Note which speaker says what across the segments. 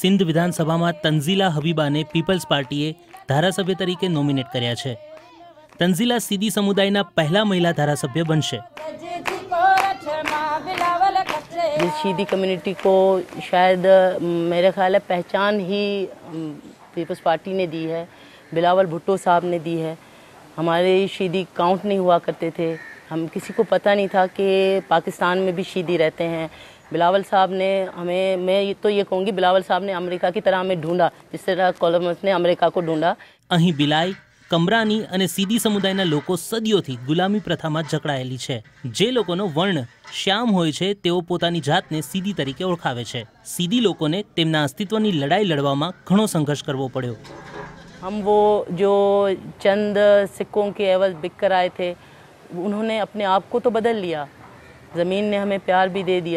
Speaker 1: સિંધ વિધાનસભામાં તંઝીલા હબીબાને પીપલ્સ પાર્ટીએ ધારાસભ્ય તરીકે નોમિનેટ કર્યા છે پاکستان سان سبھا
Speaker 2: میں پیپلس پارٹی طریقے کو میرے خیال ہے پہچان ہی پیپلس پارٹی نے دی ہے بلاول بھٹو صاحب نے دی ہے ہمارے شہدی کاؤنٹ نہیں ہوا کرتے تھے ہم کسی کو پتا نہیں تھا کہ پاکستان میں بھی شہدی رہتے ہیں بلاول صاحب نے ہمیں میں تو یہ کہوں گی بلاول صاحب نے نے امریکہ امریکہ کی طرح طرح ہمیں ڈھونڈا جس
Speaker 1: کو કમરાની અને સીધી સીધી સીધી સમુદાયના લોકો સદીઓથી ગુલામી પ્રથામાં જકડાયેલી છે છે છે જે લોકોનો વર્ણ શ્યામ હોય તેઓ પોતાની જાતને તરીકે ઓળખાવે લોકોને તેમના અસ્તિત્વની લડાઈ લડવામાં ઘણો સંઘર્ષ કરવો પડ્યો
Speaker 2: ہم وہ چند سکھوں کے بک کر آئے تھے انہوں نے اپنے آپ کو تو بدل لیا زمین نے ہمیں پیار بھی دے دیا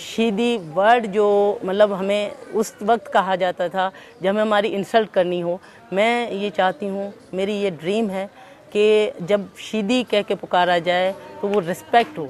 Speaker 2: شیدی ورڈ جو مطلب ہمیں اس وقت کہا جاتا تھا جب ہمیں ہماری انسلٹ کرنی ہو میں یہ چاہتی ہوں میری یہ ڈریم ہے کہ جب شیدی کہہ کے پکارا جائے تو وہ ریسپیکٹ ہو